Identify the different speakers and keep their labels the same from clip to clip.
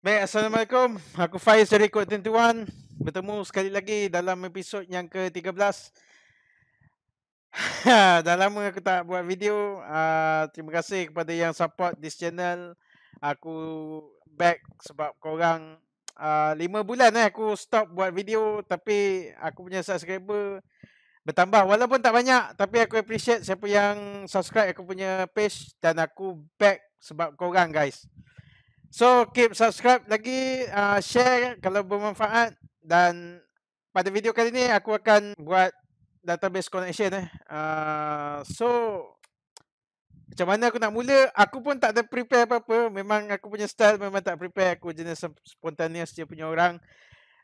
Speaker 1: Baik, Assalamualaikum. Aku Faiz dari Code 21. Bertemu sekali lagi dalam episod yang ke-13. Dah lama aku tak buat video. Uh, terima kasih kepada yang support this channel. Aku back sebab korang uh, ah, 5 bulan eh aku stop buat video tapi aku punya subscriber bertambah walaupun tak banyak tapi aku appreciate siapa yang subscribe aku punya page dan aku back sebab korang guys. So keep subscribe lagi, uh, share kalau bermanfaat dan pada video kali ni aku akan buat database connection eh. Uh, so macam mana aku nak mula? Aku pun tak ada prepare apa-apa. Memang aku punya style memang tak prepare. Aku jenis spontaneous je punya orang.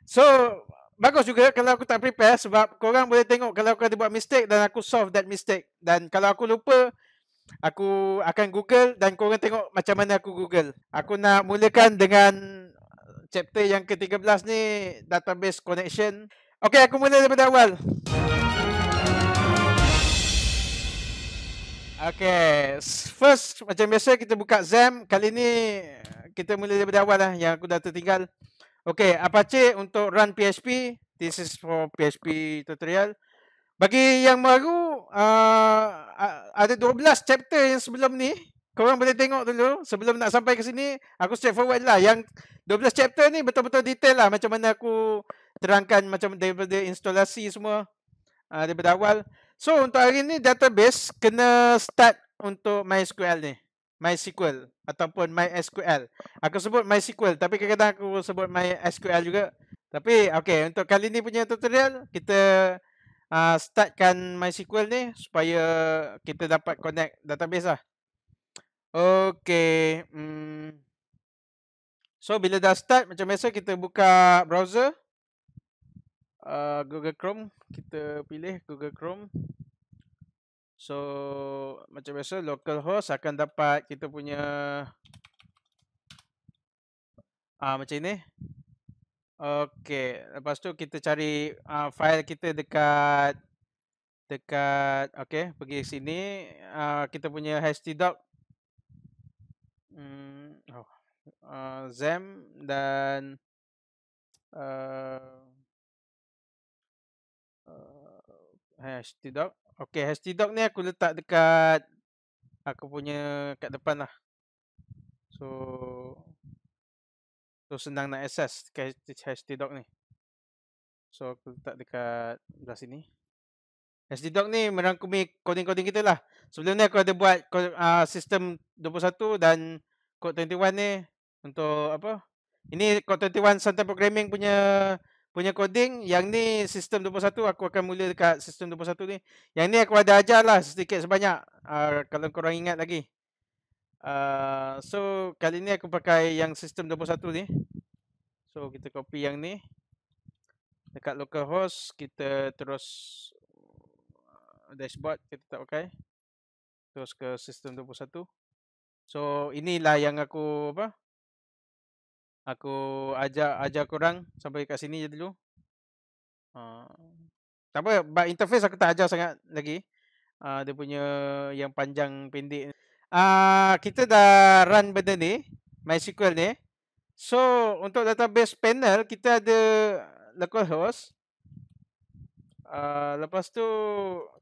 Speaker 1: So bagus juga kalau aku tak prepare sebab korang boleh tengok kalau aku ada buat mistake dan aku solve that mistake. Dan kalau aku lupa, aku akan google dan korang tengok macam mana aku google. Aku nak mulakan dengan chapter yang ke-13 ni, database connection. Okay, aku mula daripada awal. Okay, first macam biasa kita buka ZAM. Kali ni kita mula daripada awal lah yang aku dah tertinggal. Okay, Apache untuk run PHP. This is for PHP tutorial. Bagi yang baru uh, ada 12 chapter yang sebelum ni, korang boleh tengok dulu sebelum nak sampai ke sini, aku straight forward lah. Yang 12 chapter ni betul-betul detail lah macam mana aku terangkan macam daripada instalasi semua uh, daripada awal. So untuk hari ni database kena start untuk MySQL ni. MySQL ataupun MySQL. Aku sebut MySQL tapi kadang-kadang aku sebut MySQL juga. Tapi okay, untuk kali ni punya tutorial kita uh, startkan MySQL ni supaya kita dapat connect database lah. Okay. Hmm. So, bila dah start, macam biasa kita buka browser. Uh, Google Chrome. Kita pilih Google Chrome. So, macam biasa, localhost akan dapat kita punya... Ah uh, macam ni. Okey, lepas tu kita cari uh, file kita dekat dekat Okey, pergi sini uh, kita punya hashtag hmm, oh, uh, ah, zem dan uh, uh, eh, hashtag okay hashtag ni aku letak dekat aku punya kat depan lah so So senang nak access cache dog ni. So aku letak dekat belah sini. dog ni merangkumi coding-coding kita lah. Sebelum ni aku ada buat uh, sistem 21 dan code 21 ni untuk apa? Ini code 21 santai programming punya punya coding. Yang ni sistem 21 aku akan mula dekat sistem 21 ni. Yang ni aku ada ajar lah sedikit sebanyak. Uh, kalau korang ingat lagi. Ah, so kali ni aku pakai yang sistem 21 ni. So kita copy yang ni. Dekat localhost kita terus ah, dashboard kita tak pakai. Terus ke sistem 21. So inilah yang aku apa? Aku ajak ajak korang sampai kat sini je dulu. Ah. Uh, tak apa, interface aku tak ajar sangat lagi. Uh, dia punya yang panjang pendek ni. Ah, kita dah run benda ni, MySQL ni. So, untuk database panel, kita ada localhost. Uh, ah, lepas tu,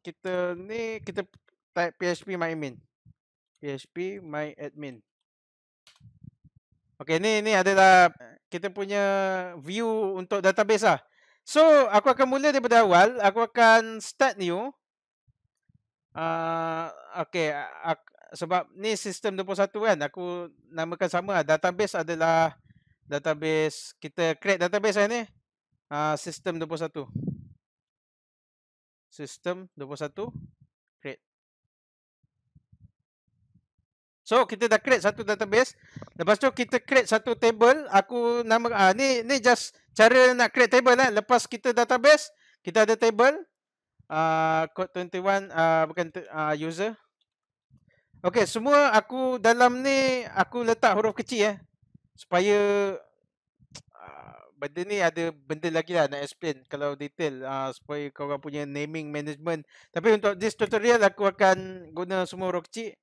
Speaker 1: kita ni, kita type php myadmin. php myadmin. Okay, ni, ni adalah kita punya view untuk database lah. So, aku akan mula daripada awal. Aku akan start new. Uh, ah, okay, aku, sebab ni sistem 21 kan aku namakan sama database adalah database kita create database kan ni ah uh, sistem 21 sistem 21 create so kita dah create satu database lepas tu kita create satu table aku nama ah ni ni just cara nak create table lah lepas kita database kita ada table ah uh, code 21 ah uh, bukan uh, user Okey, semua aku dalam ni aku letak huruf kecil eh. Supaya ah, benda ni ada benda lagi lah nak explain kalau detail uh, supaya kau orang punya naming management tapi untuk this tutorial aku akan guna semua huruf kecil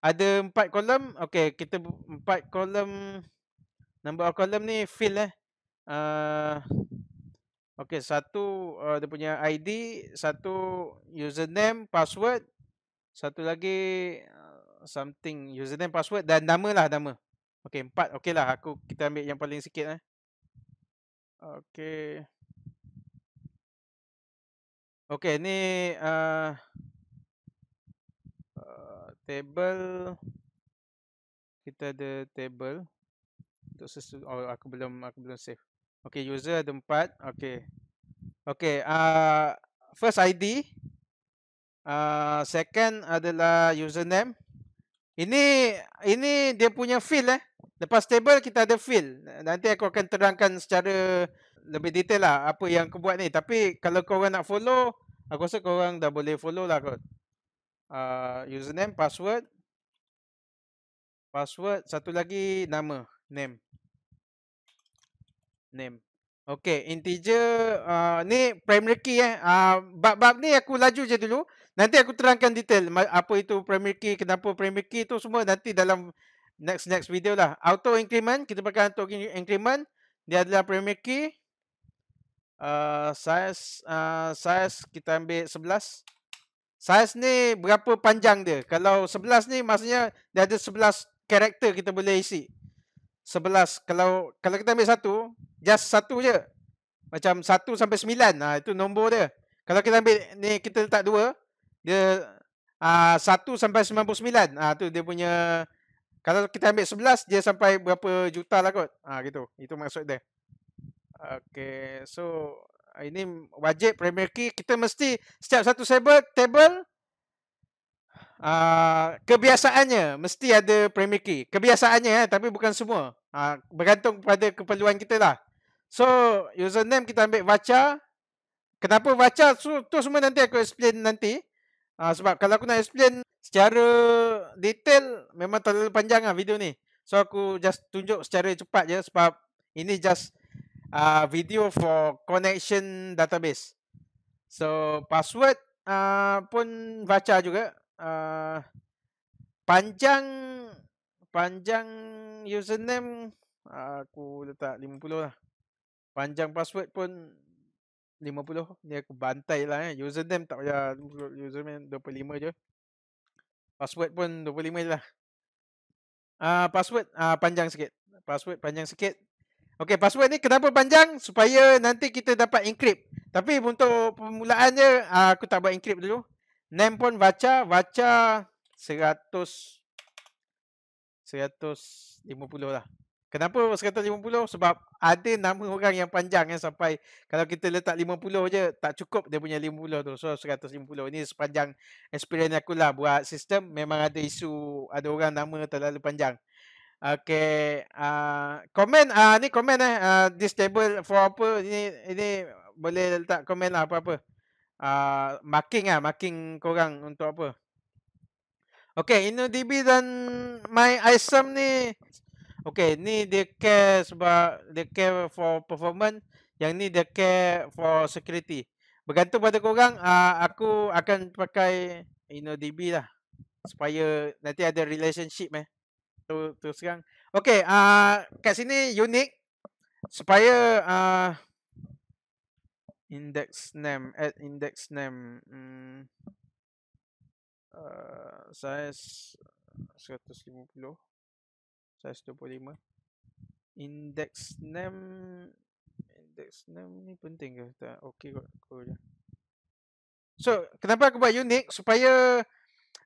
Speaker 1: ada empat kolom okey kita empat kolom nombor of ni fill eh uh, okey satu uh, dia punya ID satu username password satu lagi something username password dan nama lah nama. Okay empat okay lah aku kita ambil yang paling sikit eh. Okay.
Speaker 2: Okay ni uh,
Speaker 1: uh, table kita ada table untuk sesu oh, aku belum aku belum save. Okay user ada empat okay. Okay uh, eh, first ID Uh, second adalah username ini ini dia punya feel eh. Lepas table kita ada feel. Nanti aku akan terangkan secara lebih detail lah apa yang aku buat ni. Tapi kalau kau orang nak follow, aku rasa kau orang dah boleh follow lah kot. Uh, username, password. Password, satu lagi nama, name. Name. Okay, integer. Uh, ni primary key eh. Uh, bab-bab ni aku laju je dulu. Nanti aku terangkan detail apa itu primary key, kenapa primary key itu semua nanti dalam next-next video lah. Auto increment, kita pakai auto increment. Dia adalah primary key. Uh, size uh, size kita ambil 11. Size ni berapa panjang dia? Kalau 11 ni maksudnya dia ada 11 karakter kita boleh isi. 11. Kalau kalau kita ambil satu, just satu je. Macam 1 sampai 9. Ha, ah, itu nombor dia. Kalau kita ambil ni kita letak dia uh, ah, 1 sampai 99. Ah uh, tu dia punya kalau kita ambil 11 dia sampai berapa juta lah kot. Ah uh, gitu. Itu maksud dia. Okay, so ini wajib premier key kita mesti setiap satu table table uh, kebiasaannya mesti ada premier key. Kebiasaannya eh, tapi bukan semua. Ah uh, bergantung pada keperluan kita lah. So username kita ambil Vacha. Kenapa Vacha? So, tu semua nanti aku explain nanti. Ha, sebab kalau aku nak explain secara detail, memang terlalu panjang lah video ni. So aku just tunjuk secara cepat je sebab ini just uh, video for connection database. So password uh, pun baca juga. Uh, panjang panjang username uh, aku letak 50 lah. Panjang password pun 50 ni aku bantai lah eh. Username tak payah username 25 je. Password pun 25 je lah. Ah uh, password ah uh, panjang sikit. Password panjang sikit. Okay, password ni kenapa panjang? Supaya nanti kita dapat encrypt. Tapi untuk permulaan je, ah, aku tak buat encrypt dulu. Name pun baca, baca 100 150 lah. Kenapa 150? Sebab ada nama orang yang panjang yang eh, sampai kalau kita letak 50 je tak cukup dia punya 50 tu. So 150 ini sepanjang experience aku lah buat sistem memang ada isu ada orang nama terlalu panjang. Okay. Ah, komen uh, ni komen eh. Uh, this table for apa ini ini boleh letak komen lah apa-apa. Uh, marking ah marking korang untuk apa. Okay, InnoDB dan MyISAM ni Okay, ni dia care sebab dia care for performance. Yang ni dia care for security. Bergantung pada korang, uh, aku akan pakai InnoDB lah. Supaya nanti ada relationship eh. Tu, tu sekarang. Okay, uh, ah, kat sini unik. Supaya uh, ah, index name, add index name. Hmm. Uh,
Speaker 2: size 150. 125 index name index name ni penting ke tak okey kot aku je
Speaker 1: so kenapa aku buat unik supaya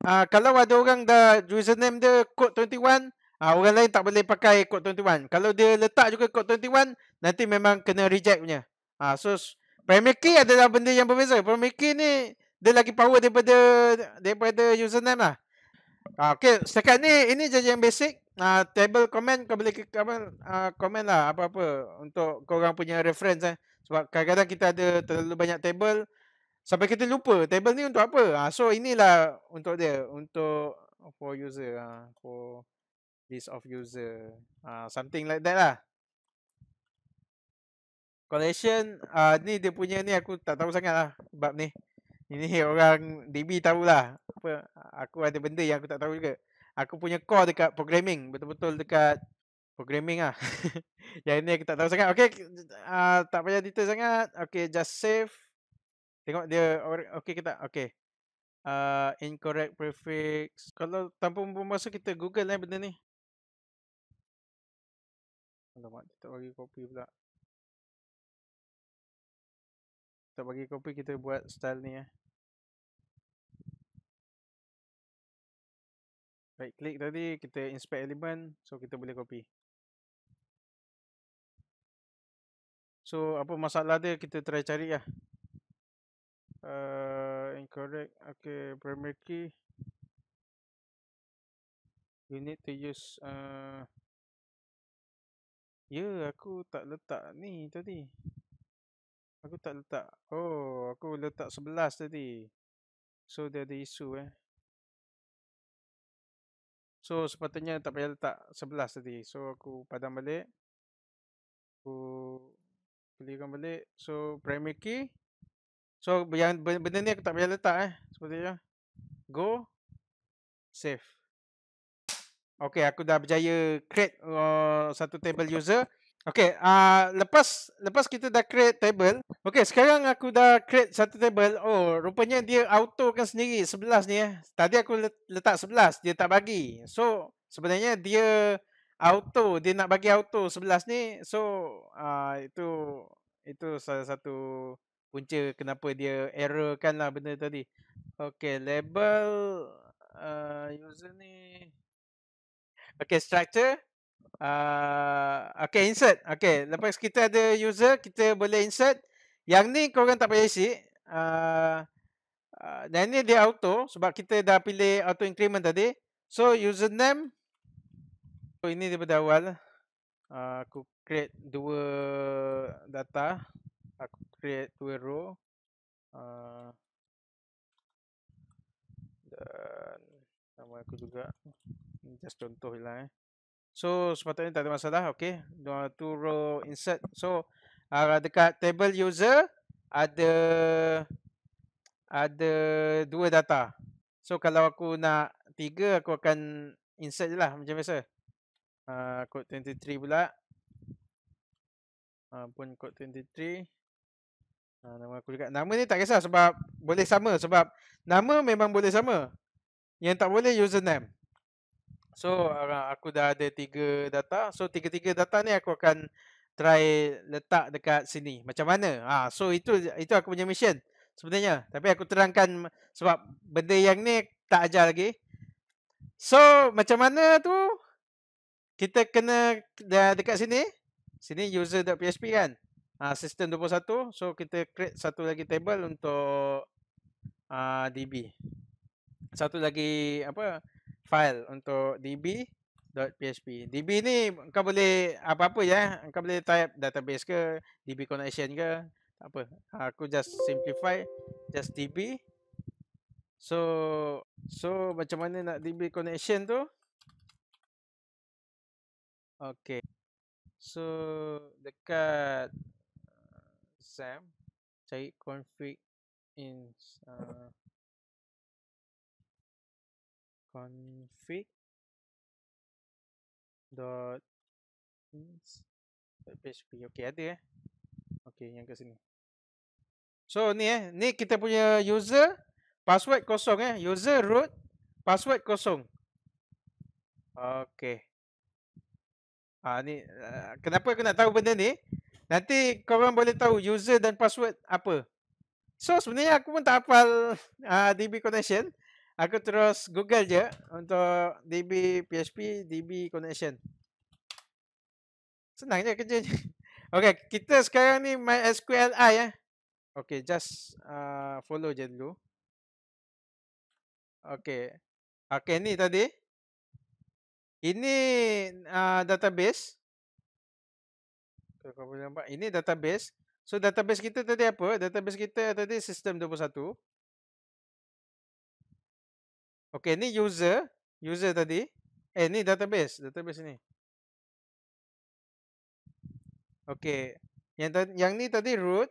Speaker 1: uh, kalau ada orang dah username dia code 21 Ha, ah, orang lain tak boleh pakai code 21. Kalau dia letak juga code 21, nanti memang kena reject punya. Ha, so, primary key adalah benda yang berbeza. Primary key ni, dia lagi power daripada daripada username lah. Ha, okay, setakat ni, ini je yang basic uh, table comment kau boleh apa uh, ah, komen lah apa-apa untuk kau korang punya reference eh. Sebab kadang-kadang kita ada terlalu banyak table sampai kita lupa table ni untuk apa. Uh, so inilah untuk dia untuk for user uh, for list of user uh, something like that lah. Collection uh, ni dia punya ni aku tak tahu sangat lah bab ni. Ini orang DB tahulah apa aku ada benda yang aku tak tahu juga aku punya core dekat programming betul-betul dekat programming ah yang ini aku tak tahu sangat okey uh, ah, tak payah detail sangat okey just save tengok dia okey kita okey uh, ah, incorrect prefix kalau tanpa masa kita google lah eh, benda ni
Speaker 2: Alamak, kita bagi copy pula. Kita bagi copy, kita buat style ni eh. right click tadi kita inspect element so kita boleh copy so apa masalah dia kita try cari lah uh, incorrect okay primary key you need to use uh, Ya, aku tak letak ni tadi. Aku tak letak. Oh, aku letak 11 tadi. So, dia ada isu eh. So sepatutnya tak payah letak 11 tadi. So aku padam balik.
Speaker 1: Aku pilihkan balik. So primary key. So yang benda ni aku tak payah letak eh. Sepatutnya. Go. Save. Okay aku dah berjaya create uh, satu table user. Okay, uh, lepas lepas kita dah create table. Okay, sekarang aku dah create satu table. Oh, rupanya dia auto kan sendiri sebelas ni eh. Tadi aku letak sebelas, dia tak bagi. So, sebenarnya dia auto, dia nak bagi auto sebelas ni. So, uh, itu itu salah satu punca kenapa dia error kan lah benda tadi. Okay, label uh, ah,
Speaker 2: user ni.
Speaker 1: Okay, structure uh, okay insert okay lepas kita ada user kita boleh insert yang ni korang tak payah isi uh, uh, dan ni dia auto sebab kita dah pilih auto increment tadi so username so ini daripada awal uh, aku create dua data aku create dua row
Speaker 2: uh, dan nama aku juga ini just contoh lah eh
Speaker 1: So sepatutnya tak ada masalah. Okay. Dua turun insert. So uh, dekat table user ada ada dua data. So kalau aku nak tiga aku akan insert je lah macam biasa. Uh, code 23 pula. Uh, pun code 23. Ha, nama aku juga. Nama ni tak kisah sebab boleh sama. Sebab nama memang boleh sama. Yang tak boleh username. So uh, aku dah ada tiga data. So tiga-tiga data ni aku akan try letak dekat sini. Macam mana? Ah, ha, so itu itu aku punya mission sebenarnya. Tapi aku terangkan sebab benda yang ni tak ajar lagi. So macam mana tu? Kita kena dah dekat sini. Sini user.php kan? Ah, ha, system 21. So kita create satu lagi table untuk uh, ah, DB. Satu lagi apa? file untuk db.php. DB ni kau boleh apa-apa ya. Kau boleh type database ke, db connection ke, apa. Aku just simplify just db. So so macam mana nak db connection tu? Okay.
Speaker 2: So dekat uh, sam cari config in uh, config kan dot
Speaker 1: php okay ada eh okey yang kat sini so ni eh ni kita punya user password kosong eh user root password kosong Okay. ha ni uh, kenapa aku nak tahu benda ni nanti korang boleh tahu user dan password apa so sebenarnya aku pun tak hafal uh, ah, db connection Aku terus Google je untuk DB PHP DB connection. Senang je kerja je. Okay, kita sekarang ni MySQL MySQLi ya. Eh. Okay, just uh, follow je dulu. Okay. Okay, ni tadi. Ini uh, database. Kau boleh nampak. Ini database. So, database kita tadi apa? Database kita tadi sistem system Okey, ni user, user tadi. Eh, ni database, database ni. Okey, yang yang ni tadi root,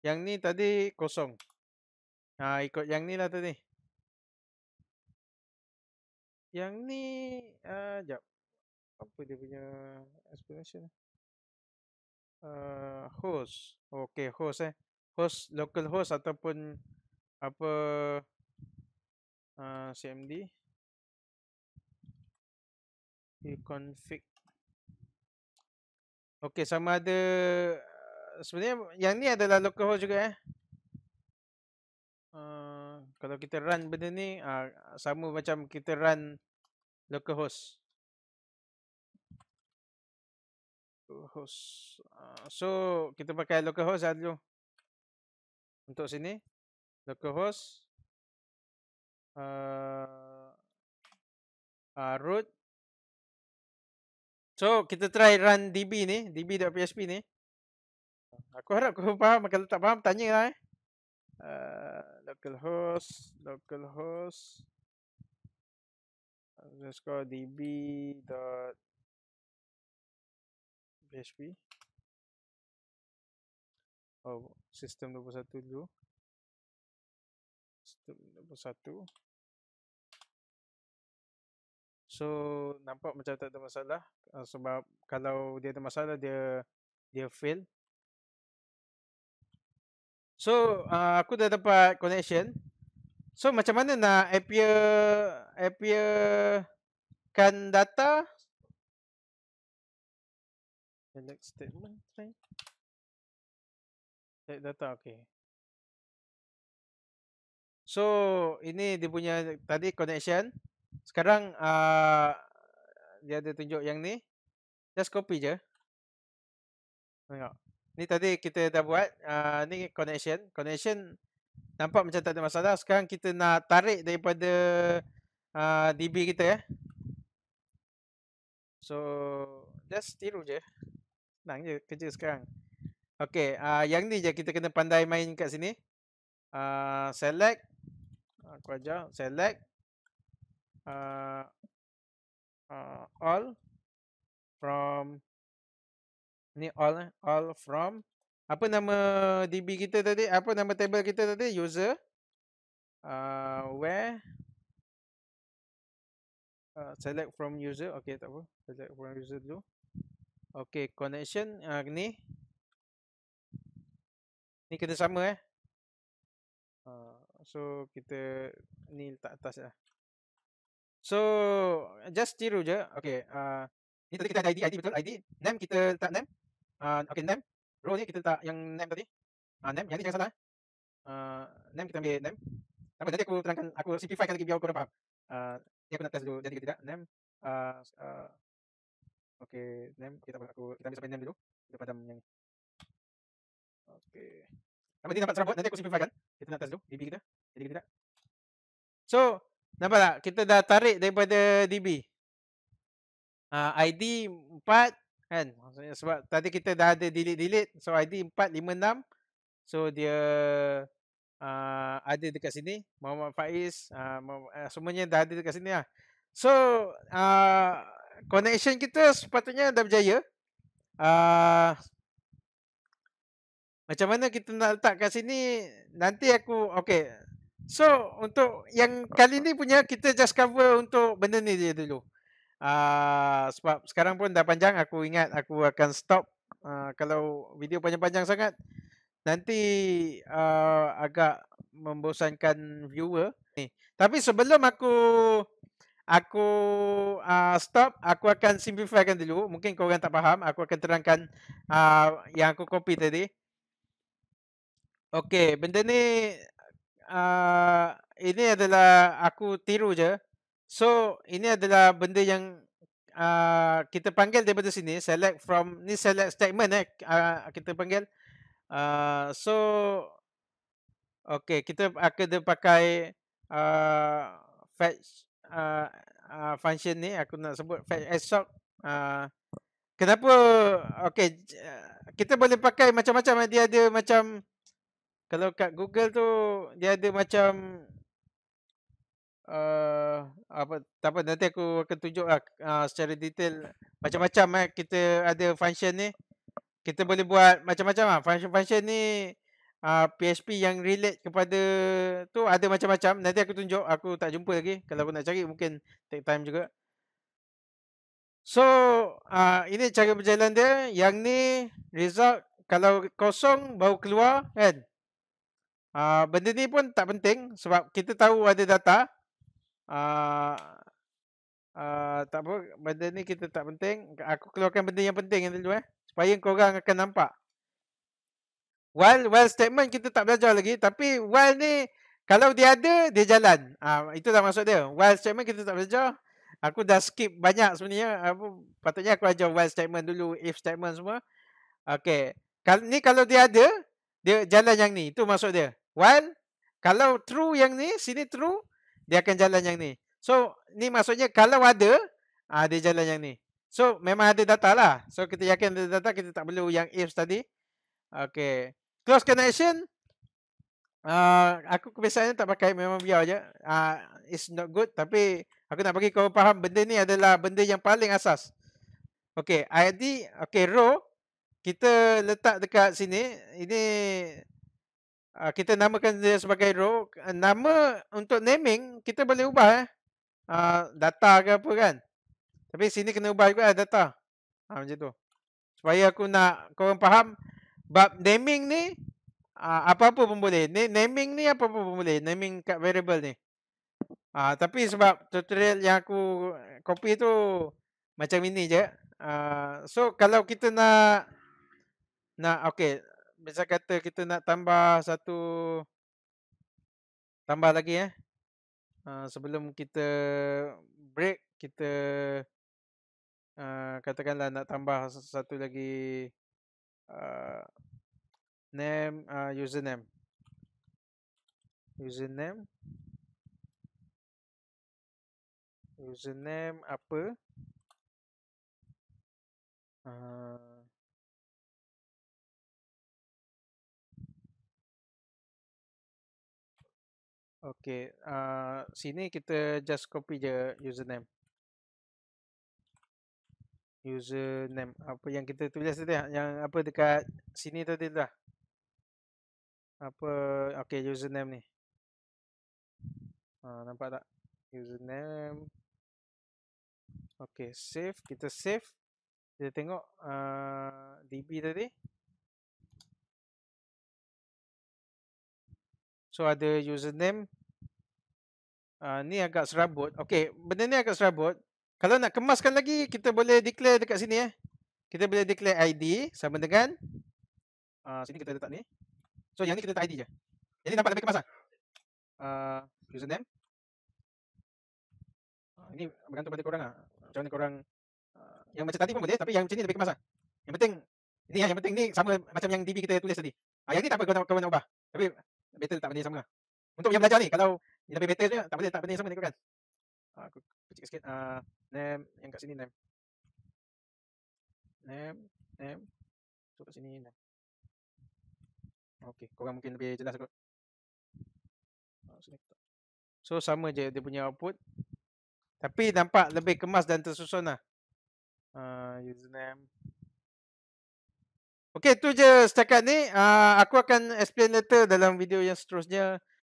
Speaker 1: yang ni tadi kosong. Ah, ha, ikut yang ni lah tadi.
Speaker 2: Yang ni, ah, uh, jap. Apa dia punya
Speaker 1: explanation? Uh, host. Okey, host eh. Host, local host ataupun apa, Ah, cmd
Speaker 2: you config
Speaker 1: okey sama ada ah, sebenarnya yang ni adalah localhost juga eh uh, kalau kita run benda ni uh, sama
Speaker 2: macam kita run localhost localhost uh, so kita pakai localhost lah dulu untuk sini localhost uh, eh, uh, ah, root. So kita try
Speaker 1: run db ni, db.php ni. Aku harap kau faham, kalau tak faham tanya lah eh. Uh, eh, localhost, localhost.
Speaker 2: Let's dot db.php. Oh, sistem 21 dulu. Sistem 21. So nampak macam tak ada masalah uh, sebab kalau
Speaker 1: dia ada masalah dia dia fail. So uh, aku dah dapat connection. So macam mana nak appear appear kan data
Speaker 2: Select statement right? Set data okay.
Speaker 1: So ini dia punya tadi connection sekarang uh, dia ada tunjuk yang ni. Just copy je. Tengok. Ni tadi kita dah buat. Uh, ni connection. Connection nampak macam tak ada masalah. Sekarang kita nak tarik daripada uh, ah, DB kita. Eh. So, just tiru je. Senang je kerja sekarang. Okay. Uh, yang ni je kita kena pandai main kat sini. Uh, select. Aku ajar. Select
Speaker 2: uh, uh, all from
Speaker 1: ni all eh, all from apa nama db kita tadi apa nama table kita tadi user uh, where
Speaker 2: uh, select from user okay tak apa select from user dulu okay connection uh, ni ni kena sama eh
Speaker 1: uh, so kita ni letak atas lah So just tiru je. Okay. Uh, ni tadi kita ada ID, ID betul. ID. Name kita letak name. Uh, okay name. Row ni kita letak yang name tadi. Uh, name. Yang ni jangan salah. Uh, name kita ambil name. Tapi nanti aku terangkan. Aku simplifykan lagi biar korang faham.
Speaker 2: Uh, ni aku nak test dulu. Jadi kita tidak. Name. Uh, uh, okay. Name. Kita, aku, kita ambil sampai name dulu. Kita padam yang ni. Okay. Nanti dapat
Speaker 1: serabut. Nanti aku simplifykan. Kita nak test dulu. BB kita. Jadi kita tidak. So, Nampak tak? Kita dah tarik daripada DB. Uh, ah, ID 4 kan? Maksudnya sebab tadi kita dah ada delete-delete. So ID 456. So dia uh, ada dekat sini. Muhammad Faiz. Uh, semuanya dah ada dekat sini lah. So uh, connection kita sepatutnya dah berjaya. Uh, macam mana kita nak letak kat sini? Nanti aku... Okay. So untuk yang kali ni punya kita just cover untuk benda ni dia dulu. Uh, sebab sekarang pun dah panjang aku ingat aku akan stop uh, kalau video panjang-panjang sangat nanti uh, agak membosankan viewer ni. Tapi sebelum aku aku uh, stop aku akan simplifykan dulu. Mungkin kau orang tak faham, aku akan terangkan uh, yang aku copy tadi. Okay, benda ni uh, ini adalah aku tiru je. So, ini adalah benda yang uh, kita panggil daripada sini. Select from, ni select statement eh, uh, kita panggil. Uh, so, okay, kita akan pakai uh, fetch uh, uh, function ni. Aku nak sebut fetch asoc. Uh, kenapa? Okay, kita boleh pakai macam-macam. Eh, dia ada macam... dia macam kalau kat Google tu dia ada macam uh, apa tak apa nanti aku akan tunjuklah uh, ah, secara detail macam-macam eh kita ada function ni kita boleh buat macam-macam ah function-function ni uh, ah, PHP yang relate kepada tu ada macam-macam nanti aku tunjuk aku tak jumpa lagi kalau aku nak cari mungkin take time juga so uh, ini cara berjalan dia yang ni result kalau kosong baru keluar kan uh, benda ni pun tak penting sebab kita tahu ada data. Uh, uh, tak apa, benda ni kita tak penting. Aku keluarkan benda yang penting yang dulu eh. Supaya korang akan nampak. While, while statement kita tak belajar lagi. Tapi while ni, kalau dia ada, dia jalan. Uh, itulah maksud dia. While statement kita tak belajar. Aku dah skip banyak sebenarnya. Apa, patutnya aku ajar while statement dulu, if statement semua. Okay. Kal ni kalau dia ada, dia jalan yang ni. Itu maksud dia. While, kalau true yang ni, sini true, dia akan jalan yang ni. So, ni maksudnya kalau ada, ah dia jalan yang ni. So, memang ada data lah. So, kita yakin ada data, kita tak perlu yang if tadi. Okay. Close connection. Uh, aku kebiasaannya tak pakai, memang biar je. Uh, it's not good, tapi aku nak bagi kau faham benda ni adalah benda yang paling asas. Okay, ID, okay, row kita letak dekat sini ini uh, kita namakan dia sebagai row uh, nama untuk naming kita boleh ubah eh uh, data ke apa kan tapi sini kena ubah juga eh, data ha, macam tu supaya aku nak korang faham bab naming ni apa-apa uh, pun boleh ni naming ni apa-apa pun boleh naming kat variable ni uh, tapi sebab tutorial yang aku copy tu macam ini je uh, so kalau kita nak nak okey macam kata kita nak tambah satu tambah lagi ya. eh uh, sebelum kita break kita uh, katakanlah nak tambah satu lagi uh, name uh, username username
Speaker 2: username apa uh, Okay, uh, eh, sini kita just copy je username. Username apa yang kita tulis tadi ah, yang apa dekat sini tadi tu lah. Apa okay username ni. Uh, nampak tak? Username. Okay, save. Kita save. Kita tengok uh, eh, DB tadi.
Speaker 1: So ada username Ah, ni agak serabut. Okey, benda ni agak serabut. Kalau nak kemaskan lagi, kita boleh declare dekat sini eh. Kita boleh declare ID sama dengan uh, sini kita letak ni. So yang ni kita letak ID je. Jadi nampak lebih kemas ah. Uh, username. Uh, ini bergantung pada korang ah. Macam mana korang uh, yang macam tadi pun boleh tapi yang macam ni lebih kemas ah. Yang penting ini yang penting ni sama macam yang DB kita tulis tadi. Ah uh, yang ni tak apa kau kau nak ubah. Tapi better letak benda yang sama lah. Untuk yang belajar ni kalau ini lebih better je. Tak boleh tak penting sama dengan kan.
Speaker 2: Ah, aku kecil sikit uh, ah, name yang kat sini name. Name name tu kat sini name. Okey, kau mungkin lebih jelas aku. Ah,
Speaker 1: so sama je dia punya output. Tapi nampak lebih kemas dan tersusun lah. Uh, username. Okay, tu je setakat ni. Uh, aku akan explain later dalam video yang seterusnya.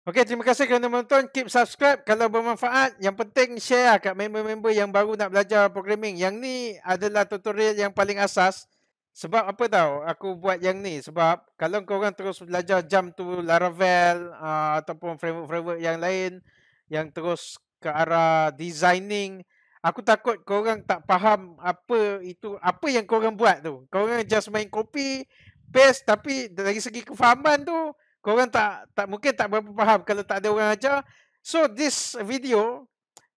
Speaker 1: Okay, terima kasih kerana menonton. Keep subscribe kalau bermanfaat. Yang penting share lah kat member-member yang baru nak belajar programming. Yang ni adalah tutorial yang paling asas. Sebab apa tahu? aku buat yang ni? Sebab kalau kau korang terus belajar jam tu Laravel uh, ataupun framework-framework yang lain yang terus ke arah designing, aku takut kau korang tak faham apa itu, apa yang kau korang buat tu. Kau Korang just main copy, paste tapi dari segi kefahaman tu, korang tak tak mungkin tak berapa faham kalau tak ada orang ajar. So this video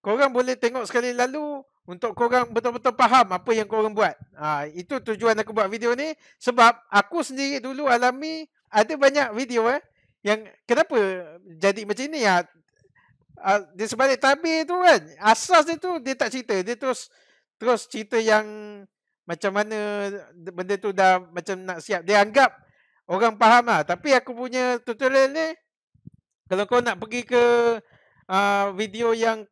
Speaker 1: kau korang boleh tengok sekali lalu untuk kau korang betul-betul faham apa yang kau korang buat. Ha, itu tujuan aku buat video ni sebab aku sendiri dulu alami ada banyak video eh yang kenapa jadi macam ni ya ha, di sebalik tabir tu kan asas dia tu dia tak cerita dia terus terus cerita yang macam mana benda tu dah macam nak siap dia anggap orang faham lah. Tapi aku punya tutorial ni, kalau kau nak pergi ke uh, video yang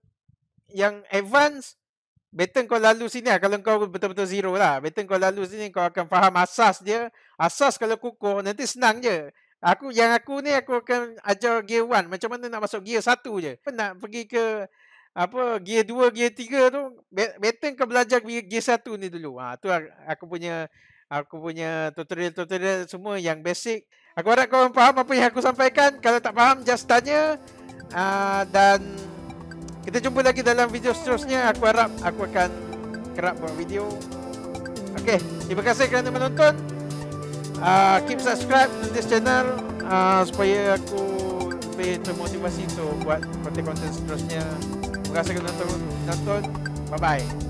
Speaker 1: yang advance, better kau lalu sini lah. Kalau kau betul-betul zero lah. Better kau lalu sini, kau akan faham asas dia. Asas kalau kukuh, nanti senang je. Aku Yang aku ni, aku akan ajar gear 1. Macam mana nak masuk gear 1 je. Kau nak pergi ke apa gear 2, gear 3 tu, better kau belajar gear 1 ni dulu. Ha, aku punya aku punya tutorial-tutorial semua yang basic. Aku harap kau faham apa yang aku sampaikan. Kalau tak faham, just tanya. Uh, dan kita jumpa lagi dalam video seterusnya. Aku harap aku akan kerap buat video. Okay, terima kasih kerana menonton. Uh, keep subscribe to this channel uh, supaya aku lebih termotivasi untuk buat konten-konten seterusnya. Terima kasih kerana menonton. Bye-bye.